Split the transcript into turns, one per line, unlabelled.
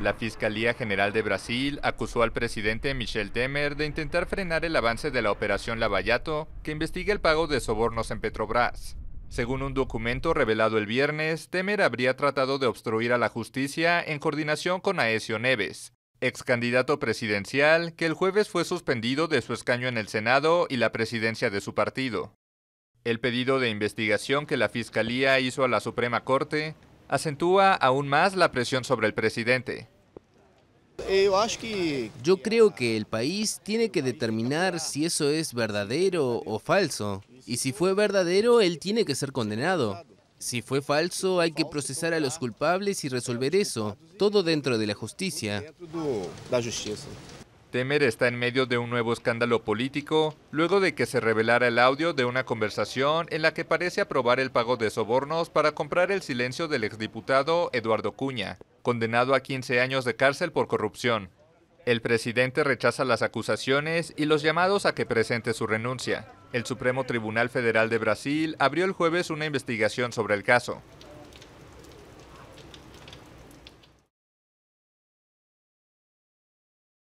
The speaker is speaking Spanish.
La Fiscalía General de Brasil acusó al presidente Michel Temer de intentar frenar el avance de la operación Lavallato, que investiga el pago de sobornos en Petrobras. Según un documento revelado el viernes, Temer habría tratado de obstruir a la justicia en coordinación con Aesio Neves, ex candidato presidencial que el jueves fue suspendido de su escaño en el Senado y la presidencia de su partido. El pedido de investigación que la Fiscalía hizo a la Suprema Corte acentúa aún más la presión sobre el presidente,
eh, yo creo que el país tiene que determinar si eso es verdadero o falso. Y si fue verdadero, él tiene que ser condenado. Si fue falso, hay que procesar a los culpables y resolver eso, todo dentro de la justicia.
Temer está en medio de un nuevo escándalo político, luego de que se revelara el audio de una conversación en la que parece aprobar el pago de sobornos para comprar el silencio del exdiputado Eduardo Cuña condenado a 15 años de cárcel por corrupción. El presidente rechaza las acusaciones y los llamados a que presente su renuncia. El Supremo Tribunal Federal de Brasil abrió el jueves una investigación sobre el caso.